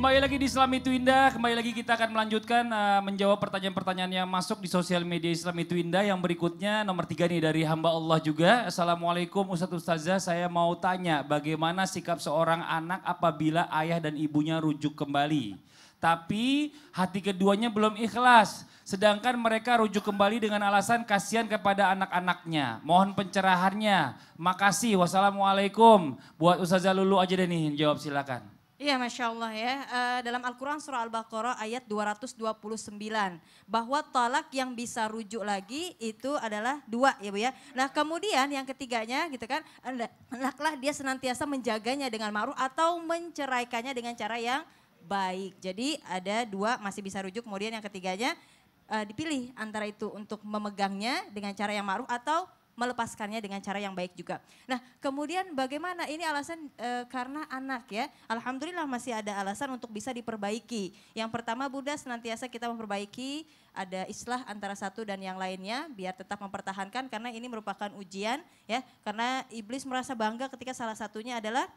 Kembali lagi di Islam itu indah, kembali lagi kita akan melanjutkan uh, menjawab pertanyaan-pertanyaan yang masuk di sosial media Islam itu indah. Yang berikutnya nomor tiga nih dari hamba Allah juga. Assalamualaikum Ustaz Ustazah, saya mau tanya bagaimana sikap seorang anak apabila ayah dan ibunya rujuk kembali. Tapi hati keduanya belum ikhlas. Sedangkan mereka rujuk kembali dengan alasan kasihan kepada anak-anaknya. Mohon pencerahannya. Makasih. Wassalamualaikum. Buat Ustazah Lulu aja deh nih jawab silakan. Iya Masya Allah ya, uh, dalam Al-Quran surah Al-Baqarah ayat 229, bahwa tolak yang bisa rujuk lagi itu adalah dua ya Bu ya. Nah kemudian yang ketiganya gitu kan, hendaklah dia senantiasa menjaganya dengan ma'ruf atau menceraikannya dengan cara yang baik. Jadi ada dua masih bisa rujuk, kemudian yang ketiganya uh, dipilih antara itu untuk memegangnya dengan cara yang ma'ruf atau melepaskannya dengan cara yang baik juga. Nah, kemudian bagaimana ini alasan e, karena anak ya. Alhamdulillah masih ada alasan untuk bisa diperbaiki. Yang pertama Buddha senantiasa kita memperbaiki ada islah antara satu dan yang lainnya biar tetap mempertahankan karena ini merupakan ujian ya. Karena iblis merasa bangga ketika salah satunya adalah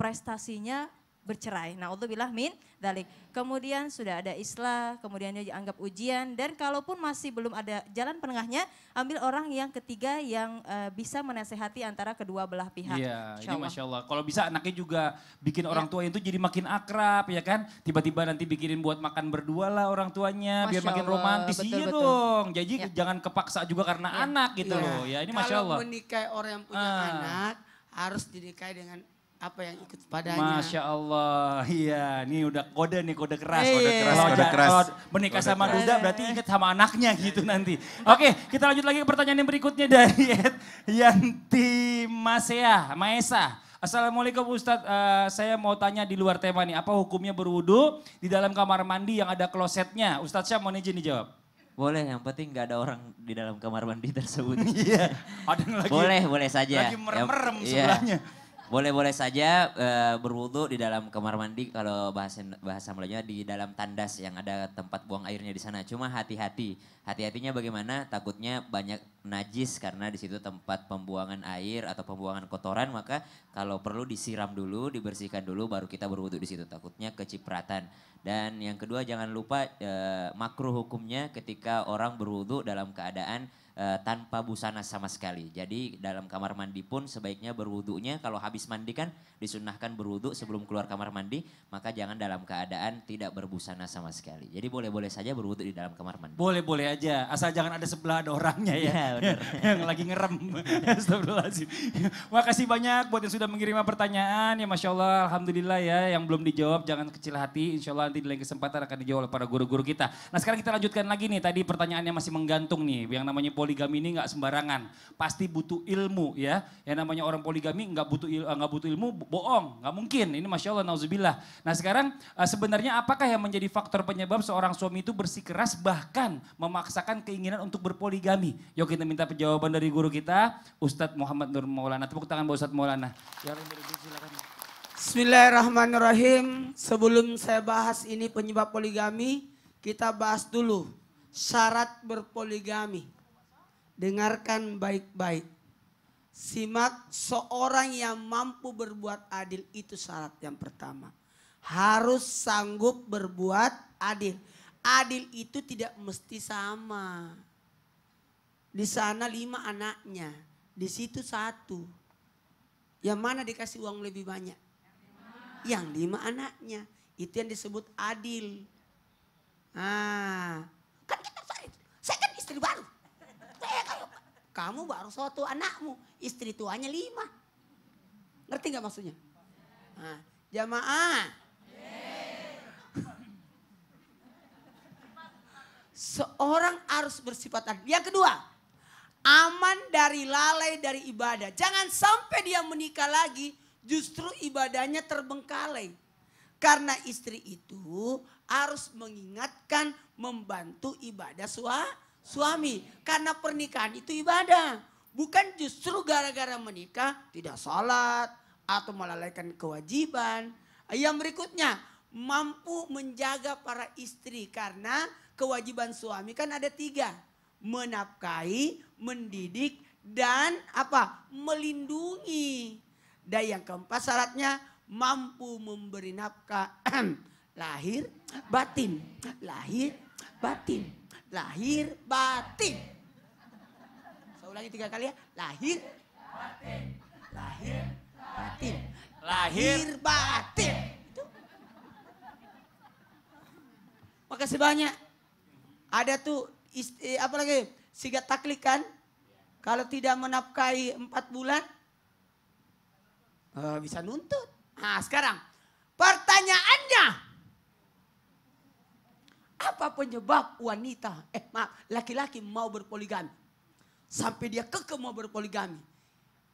prestasinya bercerai. Nah, bilah min dalik. Kemudian sudah ada islah, kemudian dia dianggap ujian dan kalaupun masih belum ada jalan penengahnya, ambil orang yang ketiga yang uh, bisa menasehati antara kedua belah pihak. Iya, ini masya Allah. Kalau bisa anaknya juga bikin iya. orang ya. tua itu jadi makin akrab ya kan? Tiba-tiba nanti bikinin buat makan berdua lah orang tuanya masya biar makin Allah. romantis. Betul, iya betul. dong. Jadi ya. jangan kepaksa juga karena ya. anak gitu ya. loh. Ya, ini masya Allah. Kalau menikahi orang yang punya ah. anak harus dinikahi dengan apa yang ikut padanya. Masya Allah, iya. Ini udah kode nih, kode keras. Iya. Kode keras, kalau kode keras. Kalau menikah kode sama keras. duda berarti inget sama anaknya gitu nanti. Oke, kita lanjut lagi ke pertanyaan yang berikutnya dari Yanti Masea, Maesa. Assalamualaikum Ustadz, uh, saya mau tanya di luar tema nih, apa hukumnya berwudu di dalam kamar mandi yang ada klosetnya? Ustadz Syah mau izin dijawab. Boleh, yang penting gak ada orang di dalam kamar mandi tersebut. Iya, ada lagi. Boleh, boleh saja. Lagi merem-merem ya, sebelahnya. Iya boleh-boleh saja uh, eh, berwudu di dalam kamar mandi kalau bahasa bahasa Melayunya di dalam tandas yang ada tempat buang airnya di sana. Cuma hati-hati. Hati-hatinya bagaimana? Takutnya banyak najis karena di situ tempat pembuangan air atau pembuangan kotoran, maka kalau perlu disiram dulu, dibersihkan dulu baru kita berwudu di situ. Takutnya kecipratan. Dan yang kedua jangan lupa uh, makruh hukumnya ketika orang berwudu dalam keadaan Eh, tanpa busana sama sekali. Jadi dalam kamar mandi pun sebaiknya berwuduknya kalau habis mandi kan disunahkan berwuduk sebelum keluar kamar mandi, maka jangan dalam keadaan tidak berbusana sama sekali. Jadi boleh-boleh saja berwuduk di dalam kamar mandi. Boleh-boleh aja, asal jangan ada sebelah ada orangnya ya. ya yang lagi ngerem. Astagfirullahaladzim. Makasih banyak buat yang sudah mengirim pertanyaan. Ya Masya Allah, Alhamdulillah ya. Yang belum dijawab jangan kecil hati. Insya Allah nanti di lain kesempatan akan dijawab oleh para guru-guru kita. Nah sekarang kita lanjutkan lagi nih. Tadi pertanyaannya masih menggantung nih. Yang namanya poli poligami ini nggak sembarangan. Pasti butuh ilmu ya. Yang namanya orang poligami nggak butuh eh, nggak butuh ilmu bohong, nggak mungkin. Ini masya Allah nauzubillah. Nah sekarang eh, sebenarnya apakah yang menjadi faktor penyebab seorang suami itu bersikeras bahkan memaksakan keinginan untuk berpoligami? Yuk kita minta jawaban dari guru kita Ustadz Muhammad Nur Maulana. Tepuk tangan buat Ustadz Maulana. Ya, silakan. Bismillahirrahmanirrahim. Sebelum saya bahas ini penyebab poligami, kita bahas dulu syarat berpoligami. Dengarkan baik-baik. Simak seorang yang mampu berbuat adil itu syarat yang pertama. Harus sanggup berbuat adil. Adil itu tidak mesti sama. Di sana lima anaknya, di situ satu. Yang mana dikasih uang lebih banyak? Yang lima anaknya. Itu yang disebut adil. Ah, kan kita saya, saya kan istri baru. Kamu baru satu anakmu, istri tuanya lima. Ngerti nggak maksudnya? Nah, jamaah. Seorang harus bersifat adil. Yang kedua, aman dari lalai dari ibadah. Jangan sampai dia menikah lagi, justru ibadahnya terbengkalai. Karena istri itu harus mengingatkan, membantu ibadah suami suami. Karena pernikahan itu ibadah. Bukan justru gara-gara menikah tidak sholat atau melalaikan kewajiban. Yang berikutnya, mampu menjaga para istri karena kewajiban suami kan ada tiga. Menafkahi, mendidik, dan apa melindungi. Dan yang keempat syaratnya mampu memberi nafkah lahir batin, lahir batin lahir batin. Saya ulangi tiga kali ya, lahir batin, lahir batin, lahir batin. Itu. Makasih banyak. Ada tuh isti, eh, apa lagi? Sigat taklik kan? Kalau tidak menafkahi empat bulan, eh, bisa nuntut. Nah sekarang pertanyaannya, apa penyebab wanita, eh maaf, laki-laki mau berpoligami? Sampai dia keke mau berpoligami.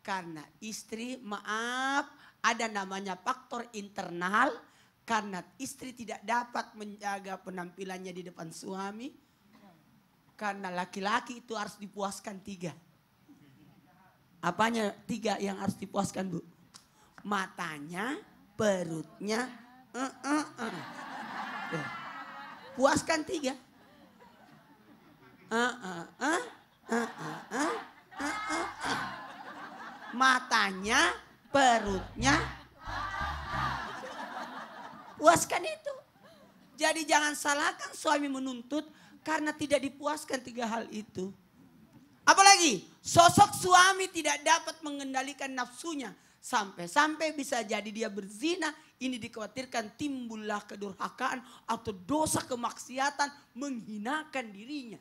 Karena istri, maaf, ada namanya faktor internal. Karena istri tidak dapat menjaga penampilannya di depan suami. Karena laki-laki itu harus dipuaskan tiga. Apanya tiga yang harus dipuaskan bu? Matanya, perutnya, uh, uh, uh puaskan tiga. Ah, ah, ah, Matanya, perutnya, puaskan itu. Jadi jangan salahkan suami menuntut karena tidak dipuaskan tiga hal itu. Apalagi sosok suami tidak dapat mengendalikan nafsunya sampai-sampai bisa jadi dia berzina ini dikhawatirkan timbullah kedurhakaan atau dosa kemaksiatan menghinakan dirinya.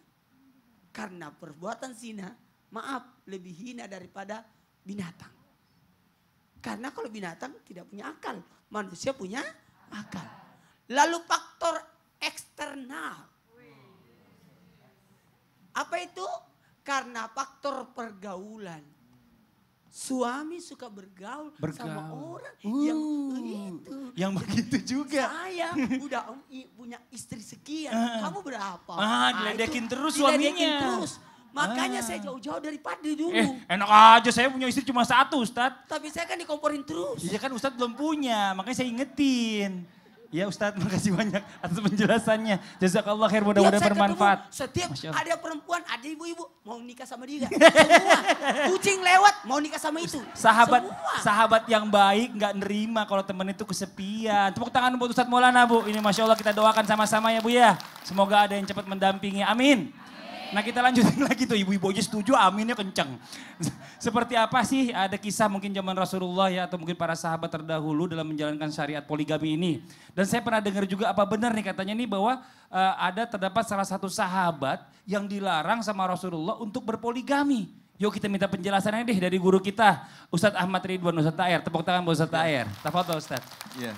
Karena perbuatan zina, maaf, lebih hina daripada binatang. Karena kalau binatang tidak punya akal, manusia punya akal. Lalu faktor eksternal. Apa itu? Karena faktor pergaulan suami suka bergaul, bergaul. sama orang uh, yang begitu. Uh, yang begitu juga. Saya udah punya istri sekian, uh. kamu berapa? Ah, ah diledekin ah, terus suaminya. terus. Makanya ah. saya jauh-jauh dari padi dulu. Eh, enak aja saya punya istri cuma satu Ustadz. Tapi saya kan dikomporin terus. Iya kan Ustadz belum punya, makanya saya ingetin. Ya Ustadz, makasih banyak atas penjelasannya. Jazakallah khair, mudah-mudahan bermanfaat. Ketemu, setiap ada perempuan, ada ibu-ibu mau nikah sama dia. Semua. Kucing lewat mau nikah sama itu. Sahabat Semua. sahabat yang baik nggak nerima kalau temen itu kesepian. Tepuk tangan buat Ustadz Maulana Bu. Ini Masya Allah kita doakan sama-sama ya Bu ya. Semoga ada yang cepat mendampingi. Amin. Nah kita lanjutin lagi tuh ibu-ibu aja setuju aminnya kenceng. Seperti apa sih ada kisah mungkin zaman Rasulullah ya atau mungkin para sahabat terdahulu dalam menjalankan syariat poligami ini. Dan saya pernah dengar juga apa benar nih katanya nih bahwa uh, ada terdapat salah satu sahabat yang dilarang sama Rasulullah untuk berpoligami. Yuk kita minta penjelasannya deh dari guru kita Ustadz Ahmad Ridwan Ustadz Air. Tepuk tangan buat Ustadz Air. Ya. Tafoto Ustadz. Iya.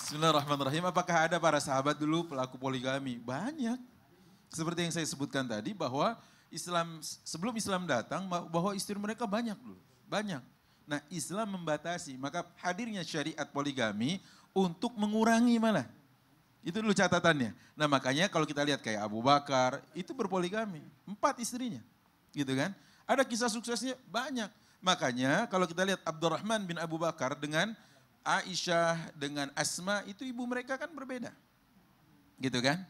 Bismillahirrahmanirrahim. Apakah ada para sahabat dulu pelaku poligami? Banyak. Seperti yang saya sebutkan tadi bahwa Islam sebelum Islam datang bahwa istri mereka banyak dulu, banyak. Nah, Islam membatasi, maka hadirnya syariat poligami untuk mengurangi malah. Itu dulu catatannya. Nah, makanya kalau kita lihat kayak Abu Bakar itu berpoligami, empat istrinya. Gitu kan? Ada kisah suksesnya banyak. Makanya kalau kita lihat Abdurrahman bin Abu Bakar dengan Aisyah, dengan Asma, itu ibu mereka kan berbeda. Gitu kan?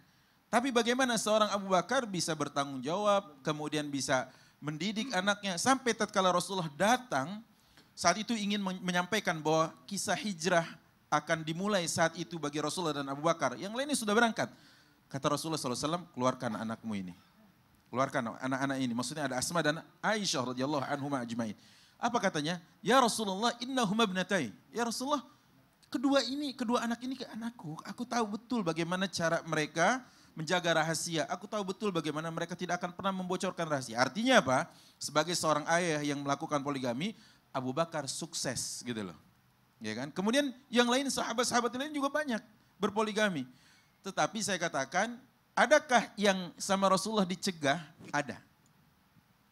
Tapi bagaimana seorang Abu Bakar bisa bertanggung jawab, kemudian bisa mendidik anaknya sampai tatkala Rasulullah datang saat itu ingin menyampaikan bahwa kisah hijrah akan dimulai saat itu bagi Rasulullah dan Abu Bakar. Yang lainnya sudah berangkat. Kata Rasulullah SAW, keluarkan anakmu ini. Keluarkan anak-anak ini. Maksudnya ada Asma dan Aisyah radhiyallahu anhuma ajmain. Apa katanya? Ya Rasulullah, innahuma ibnatai. Ya Rasulullah, kedua ini, kedua anak ini ke anakku. Aku tahu betul bagaimana cara mereka menjaga rahasia. Aku tahu betul bagaimana mereka tidak akan pernah membocorkan rahasia. Artinya apa? Sebagai seorang ayah yang melakukan poligami, Abu Bakar sukses gitu loh. Ya kan? Kemudian yang lain sahabat-sahabat lain juga banyak berpoligami. Tetapi saya katakan, adakah yang sama Rasulullah dicegah? Ada.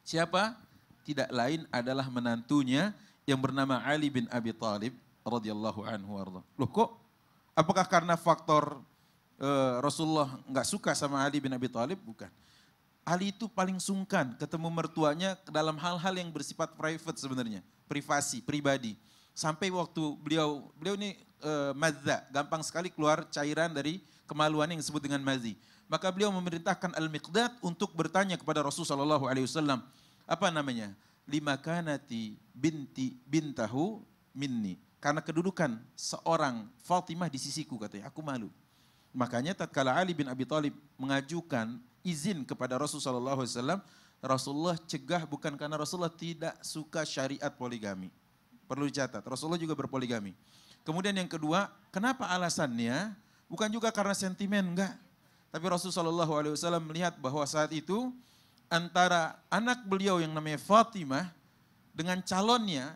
Siapa? Tidak lain adalah menantunya yang bernama Ali bin Abi Thalib radhiyallahu anhu Loh kok? Apakah karena faktor Eh, Rasulullah nggak suka sama Ali bin Abi Thalib bukan. Ali itu paling sungkan ketemu mertuanya dalam hal-hal yang bersifat private sebenarnya, privasi, pribadi. Sampai waktu beliau, beliau ini uh, eh, madza, gampang sekali keluar cairan dari kemaluan yang disebut dengan mazi. Maka beliau memerintahkan Al-Miqdad untuk bertanya kepada Rasul Shallallahu Alaihi Wasallam, apa namanya? Lima kanati binti bintahu minni. Karena kedudukan seorang Fatimah di sisiku katanya, aku malu. Makanya tatkala Ali bin Abi Thalib mengajukan izin kepada Rasulullah SAW, Rasulullah cegah bukan karena Rasulullah tidak suka syariat poligami. Perlu dicatat, Rasulullah juga berpoligami. Kemudian yang kedua, kenapa alasannya? Bukan juga karena sentimen, enggak. Tapi Rasulullah SAW melihat bahwa saat itu antara anak beliau yang namanya Fatimah dengan calonnya,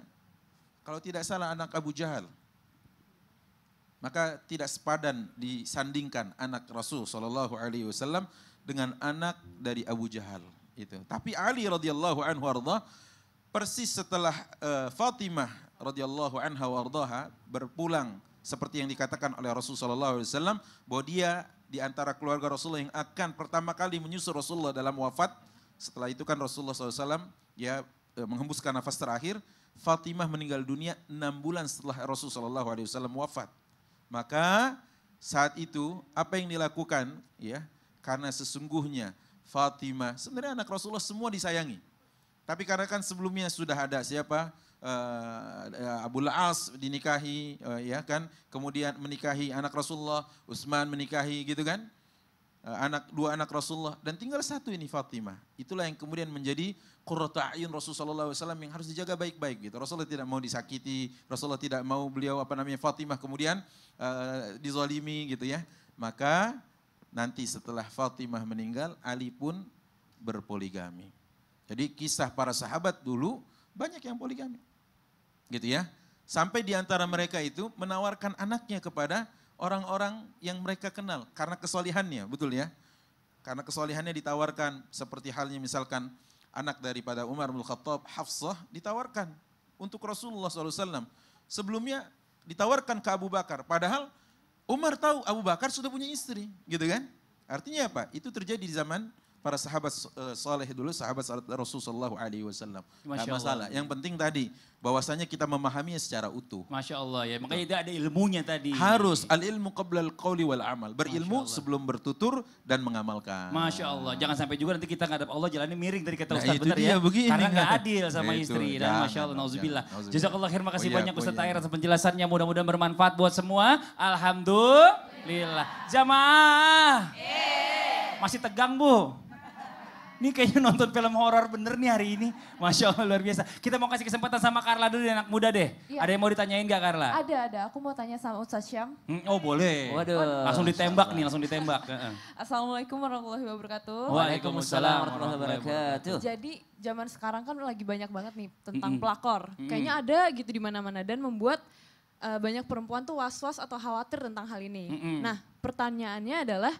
kalau tidak salah anak Abu Jahal, maka tidak sepadan disandingkan anak Rasul Shallallahu Alaihi Wasallam dengan anak dari Abu Jahal itu. Tapi Ali radhiyallahu anhu arda, persis setelah uh, Fatimah radhiyallahu anha wardaha berpulang seperti yang dikatakan oleh Rasul sallallahu alaihi wasallam bahwa dia di antara keluarga Rasulullah yang akan pertama kali menyusul Rasulullah dalam wafat. Setelah itu kan Rasulullah SAW ya eh, menghembuskan nafas terakhir. Fatimah meninggal dunia enam bulan setelah Rasul saw wafat. Maka saat itu apa yang dilakukan ya karena sesungguhnya Fatimah sebenarnya anak Rasulullah semua disayangi. Tapi karena kan sebelumnya sudah ada siapa uh, Abu As dinikahi uh, ya kan kemudian menikahi anak Rasulullah Utsman menikahi gitu kan Eh, anak dua anak Rasulullah dan tinggal satu ini Fatimah. Itulah yang kemudian menjadi qurratu ayun Rasulullah SAW yang harus dijaga baik-baik gitu. Rasulullah tidak mau disakiti, Rasulullah tidak mau beliau apa namanya Fatimah kemudian uh, dizalimi gitu ya. Maka nanti setelah Fatimah meninggal Ali pun berpoligami. Jadi kisah para sahabat dulu banyak yang poligami. Gitu ya. Sampai di antara mereka itu menawarkan anaknya kepada orang-orang yang mereka kenal karena kesolihannya, betul ya? Karena kesolihannya ditawarkan seperti halnya misalkan anak daripada Umar bin Khattab, Hafsah ditawarkan untuk Rasulullah SAW. Sebelumnya ditawarkan ke Abu Bakar, padahal Umar tahu Abu Bakar sudah punya istri, gitu kan? Artinya apa? Itu terjadi di zaman para sahabat eh, saleh dulu, sahabat Rasulullah Alaihi Wasallam. masalah. Yang penting tadi bahwasanya kita memahaminya secara utuh. Masya Allah ya. Makanya tidak ada ilmunya tadi. Harus al ilmu qabla al qawli wal amal. Berilmu sebelum bertutur dan mengamalkan. Masya Allah. Jangan sampai juga nanti kita ngadap Allah jalannya miring dari kata nah, Ustaz benar ya. Begini. Karena nggak adil sama nah, istri. Nah, dan Masya Allah. Nah, nauzubillah. Jazakallah khair. Makasih oh, banyak Ustaz Tahir atas penjelasannya. Mudah-mudahan bermanfaat buat semua. Alhamdulillah. Jamaah. Eh. Masih tegang Bu. Ini kayaknya nonton film horor bener nih hari ini. Masya Allah luar biasa. Kita mau kasih kesempatan sama Carla dulu anak muda deh. Ya. Ada yang mau ditanyain gak Carla? Ada, ada. Aku mau tanya sama Ustaz Syam. Hmm, oh boleh. Waduh. langsung ditembak nih, langsung ditembak. Assalamualaikum warahmatullahi wabarakatuh. Waalaikumsalam warahmatullahi wabarakatuh. Jadi zaman sekarang kan lagi banyak banget nih tentang mm -mm. pelakor. Mm -mm. Kayaknya ada gitu di mana-mana dan membuat uh, banyak perempuan tuh was-was atau khawatir tentang hal ini. Mm -mm. Nah pertanyaannya adalah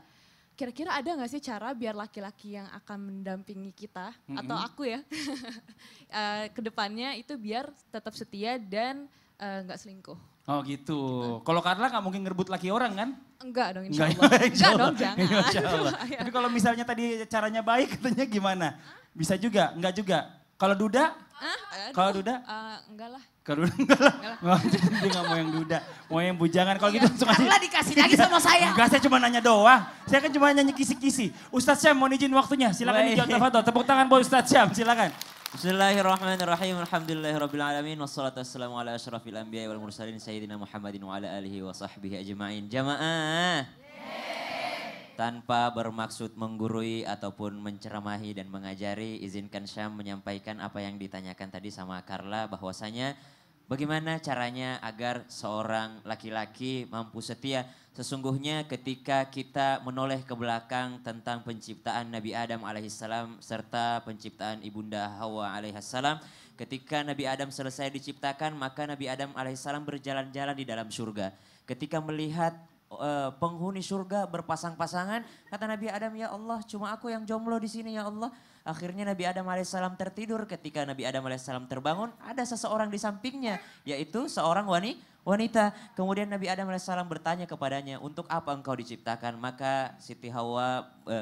kira-kira ada nggak sih cara biar laki-laki yang akan mendampingi kita mm-hmm. atau aku ya uh, eh, kedepannya itu biar tetap setia dan eh, nggak uh, selingkuh? Oh gitu. gitu. Kalau Carla nggak mungkin ngerebut laki orang kan? Enggak dong insya Allah. Enggak, insya Allah. Enggak dong jangan. Insya Allah. Iya. Tapi kalau misalnya tadi caranya baik katanya gimana? Bisa juga? Enggak juga. Kalau Duda? Eh, kalau Duda? Uh, enggak lah. Kalau Duda enggak lah. Enggak lah. Dia enggak mau yang Duda. Mau yang bujangan. Kalau iya. gitu langsung aja. Carla dikasih lagi sama saya. Enggak saya cuma nanya doang. Saya kan cuma nyanyi kisi-kisi. Ustaz Syam mohon izin waktunya. Silakan dijawab Tafato. Tepuk tangan buat Ustaz Syam. Silakan. Bismillahirrahmanirrahim. Alhamdulillahirrabbilalamin. Wassalatu wassalamu ala ashrafil anbiya wal mursalin sayyidina Muhammadin wa ala alihi wa sahbihi ajma'in. Jamaah. Tanpa bermaksud menggurui ataupun menceramahi dan mengajari, izinkan Syam menyampaikan apa yang ditanyakan tadi sama Carla bahwasanya bagaimana caranya agar seorang laki-laki mampu setia Sesungguhnya ketika kita menoleh ke belakang tentang penciptaan Nabi Adam alaihissalam serta penciptaan ibunda Hawa alaihissalam, ketika Nabi Adam selesai diciptakan maka Nabi Adam alaihissalam berjalan-jalan di dalam surga. Ketika melihat eh, penghuni surga berpasang-pasangan, kata Nabi Adam, "Ya Allah, cuma aku yang jomblo di sini ya Allah." Akhirnya Nabi Adam alaihissalam tertidur. Ketika Nabi Adam alaihissalam terbangun, ada seseorang di sampingnya, yaitu seorang wanita wanita. Kemudian Nabi Adam AS bertanya kepadanya, untuk apa engkau diciptakan? Maka Siti Hawa e,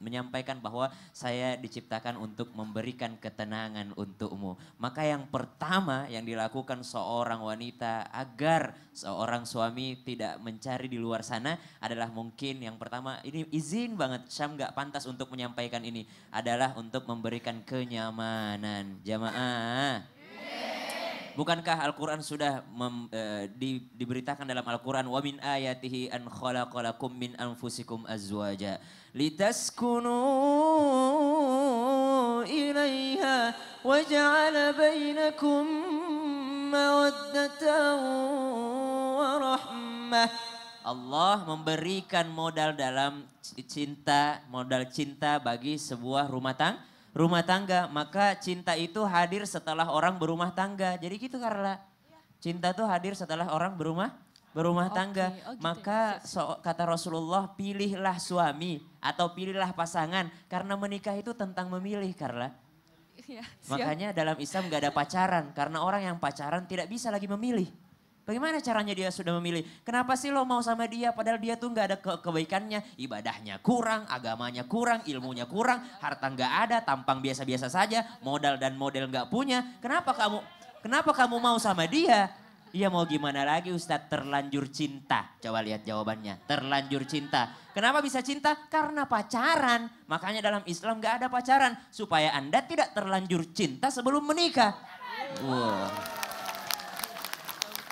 menyampaikan bahwa saya diciptakan untuk memberikan ketenangan untukmu. Maka yang pertama yang dilakukan seorang wanita agar seorang suami tidak mencari di luar sana adalah mungkin yang pertama, ini izin banget, Syam gak pantas untuk menyampaikan ini, adalah untuk memberikan kenyamanan. Jamaah. Bukankah Al-Quran sudah mem, e, di, diberitakan dalam Al-Quran wa min ayatihi an khalaqalakum min anfusikum azwaja litaskunu ilaiha wa ja'ala bainakum mawaddatan wa rahmah Allah memberikan modal dalam cinta, modal cinta bagi sebuah rumah tangga rumah tangga. Maka cinta itu hadir setelah orang berumah tangga. Jadi gitu karena Cinta tuh hadir setelah orang berumah berumah tangga. Okay. Oh, gitu ya, Maka so, kata Rasulullah, pilihlah suami atau pilihlah pasangan karena menikah itu tentang memilih Carla. Ya, Makanya dalam Islam gak ada pacaran karena orang yang pacaran tidak bisa lagi memilih. Bagaimana caranya dia sudah memilih? Kenapa sih lo mau sama dia padahal dia tuh nggak ada ke kebaikannya? Ibadahnya kurang, agamanya kurang, ilmunya kurang, harta nggak ada, tampang biasa-biasa saja, modal dan model nggak punya. Kenapa kamu kenapa kamu mau sama dia? Iya mau gimana lagi Ustadz terlanjur cinta. Coba lihat jawabannya. Terlanjur cinta. Kenapa bisa cinta? Karena pacaran. Makanya dalam Islam gak ada pacaran. Supaya Anda tidak terlanjur cinta sebelum menikah. Wow.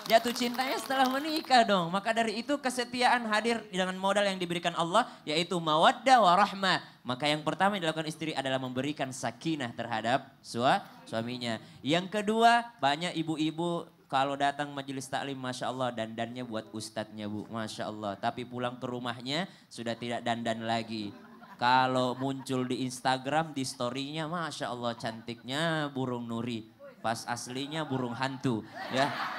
Jatuh cintanya setelah menikah dong. Maka dari itu kesetiaan hadir dengan modal yang diberikan Allah yaitu mawaddah warahmah. Maka yang pertama yang dilakukan istri adalah memberikan sakinah terhadap sua, suaminya. Yang kedua banyak ibu-ibu kalau datang majelis taklim Masya Allah dandannya buat ustadznya bu Masya Allah. Tapi pulang ke rumahnya sudah tidak dandan lagi. Kalau muncul di Instagram di storynya Masya Allah cantiknya burung nuri. Pas aslinya burung hantu ya.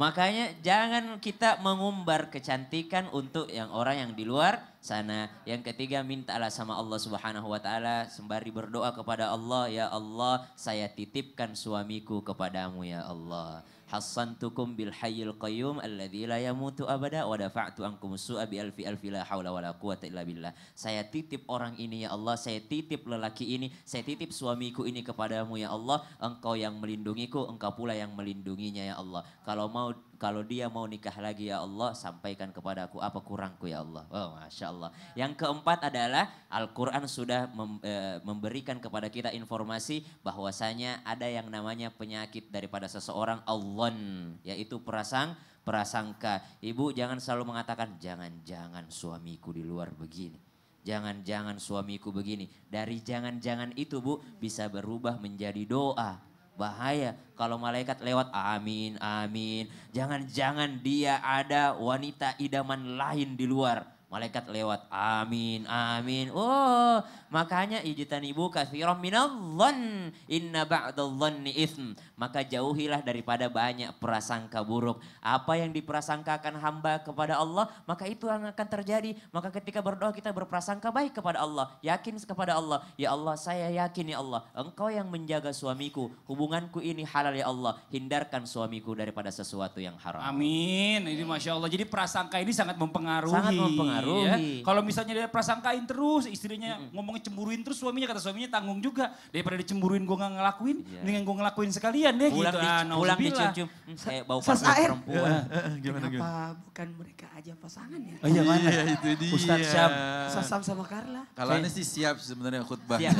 Makanya jangan kita mengumbar kecantikan untuk yang orang yang di luar sana. Yang ketiga mintalah sama Allah Subhanahu wa taala sembari berdoa kepada Allah, ya Allah, saya titipkan suamiku kepadamu ya Allah. Hassantukum bil hayyil qayyum alladzi la yamutu abada wa dafa'tu ankum su'a bi alfi alfi la haula wala quwata illa billah. Saya titip orang ini ya Allah, saya titip lelaki ini, saya titip suamiku ini kepadamu ya Allah. Engkau yang melindungiku, engkau pula yang melindunginya ya Allah. Kalau mau kalau dia mau nikah lagi ya Allah, sampaikan kepada aku apa kurangku ya Allah. Oh, Masya Allah. Ya. Yang keempat adalah Al-Quran sudah mem, e, memberikan kepada kita informasi bahwasanya ada yang namanya penyakit daripada seseorang Allah, yaitu perasang prasangka. Ibu jangan selalu mengatakan jangan-jangan suamiku di luar begini. Jangan-jangan suamiku begini. Dari jangan-jangan itu bu bisa berubah menjadi doa bahaya kalau malaikat lewat amin amin jangan-jangan dia ada wanita idaman lain di luar malaikat lewat amin amin oh Makanya ijitan ibu kasiroh minallon inna ba'dallon ni ism Maka jauhilah daripada banyak prasangka buruk. Apa yang diprasangkakan hamba kepada Allah, maka itu yang akan terjadi. Maka ketika berdoa kita berprasangka baik kepada Allah, yakin kepada Allah, ya Allah saya yakin ya Allah, Engkau yang menjaga suamiku, hubunganku ini halal ya Allah, hindarkan suamiku daripada sesuatu yang haram. Amin. Ini masya Allah. Jadi prasangka ini sangat mempengaruhi. Sangat mempengaruhi. Ya. Kalau misalnya dia prasangkain terus istrinya mm -mm. ngomong dicemburuin terus suaminya kata suaminya tanggung juga daripada dicemburuin gue nggak ngelakuin yeah. Iya. dengan gue ngelakuin sekalian deh pulang gitu di, ah, pulang dicium-cium hmm, saya bau parfum perempuan uh, uh, gimana, gimana? bukan mereka aja pasangan ya oh iya mana iya, itu dia Ustaz Syam Sasam sama Carla kalau ini sih siap sebenarnya khutbah siap.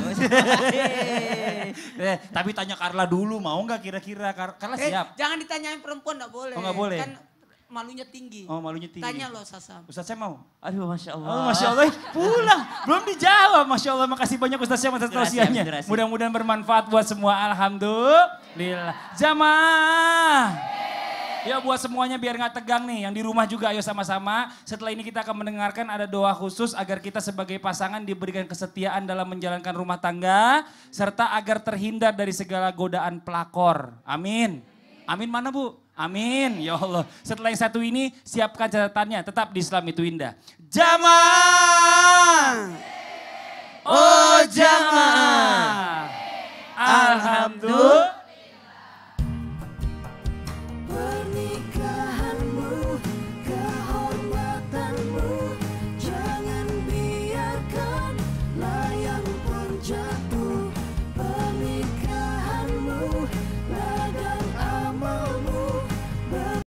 eh, tapi tanya Carla dulu mau nggak kira-kira Carla eh, siap eh, jangan ditanyain perempuan nggak boleh oh boleh kan malunya tinggi. Oh malunya tinggi. Tanya lo Sasa. Ustaz saya mau. Aduh Masya Allah. Oh, Masya Allah eh, pulang. Belum dijawab Masya Allah. Makasih banyak Ustaz saya atas tausiahnya. Mudah-mudahan bermanfaat buat semua. Alhamdulillah. Jamaah. Ya buat semuanya biar nggak tegang nih, yang di rumah juga ayo sama-sama. Setelah ini kita akan mendengarkan ada doa khusus agar kita sebagai pasangan diberikan kesetiaan dalam menjalankan rumah tangga serta agar terhindar dari segala godaan pelakor. Amin. Amin mana Bu? Amin, ya Allah. Setelah yang satu ini, siapkan catatannya. Tetap di Islam itu indah. Jamaah. Oh jamaah. Alhamdulillah.